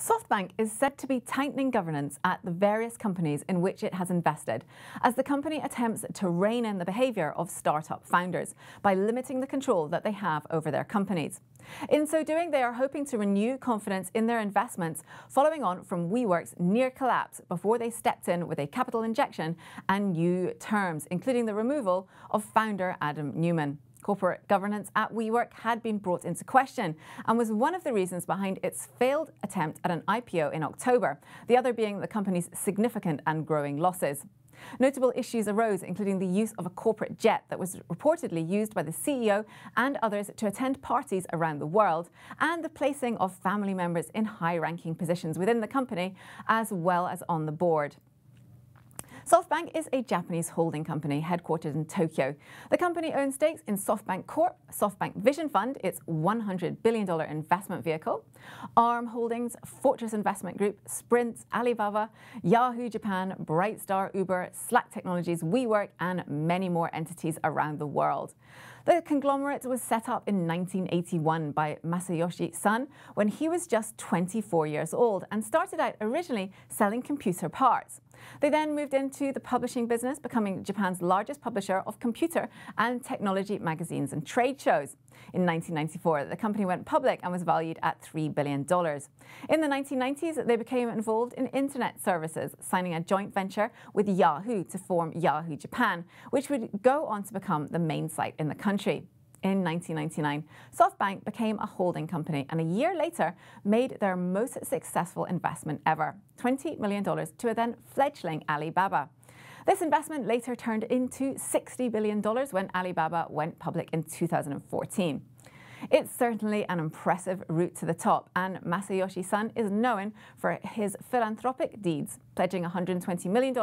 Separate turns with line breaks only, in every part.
SoftBank is said to be tightening governance at the various companies in which it has invested, as the company attempts to rein in the behaviour of startup founders by limiting the control that they have over their companies. In so doing, they are hoping to renew confidence in their investments, following on from WeWork's near collapse before they stepped in with a capital injection and new terms, including the removal of founder Adam Newman. Corporate governance at WeWork had been brought into question and was one of the reasons behind its failed attempt at an IPO in October, the other being the company's significant and growing losses. Notable issues arose, including the use of a corporate jet that was reportedly used by the CEO and others to attend parties around the world, and the placing of family members in high ranking positions within the company, as well as on the board. SoftBank is a Japanese holding company headquartered in Tokyo. The company owns stakes in SoftBank Corp, SoftBank Vision Fund, its $100 billion investment vehicle, ARM Holdings, Fortress Investment Group, Sprint, Alibaba, Yahoo Japan, Brightstar, Uber, Slack Technologies, WeWork, and many more entities around the world. The conglomerate was set up in 1981 by Masayoshi Son when he was just 24 years old and started out originally selling computer parts. They then moved into the publishing business, becoming Japan's largest publisher of computer and technology magazines and trade shows. In 1994, the company went public and was valued at $3 billion. In the 1990s, they became involved in internet services, signing a joint venture with Yahoo to form Yahoo Japan, which would go on to become the main site in the country. In 1999, SoftBank became a holding company and a year later made their most successful investment ever $20 million to a then fledgling Alibaba. This investment later turned into $60 billion when Alibaba went public in 2014. It's certainly an impressive route to the top, and Masayoshi Son is known for his philanthropic deeds, pledging $120 million,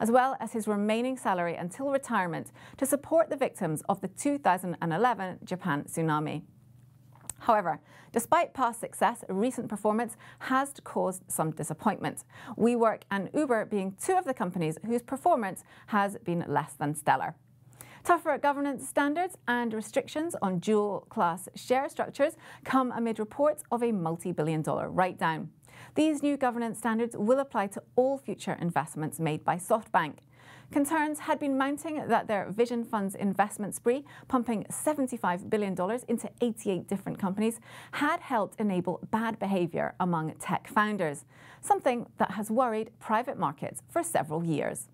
as well as his remaining salary until retirement, to support the victims of the 2011 Japan tsunami. However, despite past success, recent performance has caused some disappointment. WeWork and Uber being two of the companies whose performance has been less than stellar. Tougher governance standards and restrictions on dual class share structures come amid reports of a multi billion dollar write down. These new governance standards will apply to all future investments made by SoftBank. Concerns had been mounting that their Vision Fund's investment spree, pumping $75 billion into 88 different companies, had helped enable bad behaviour among tech founders, something that has worried private markets for several years.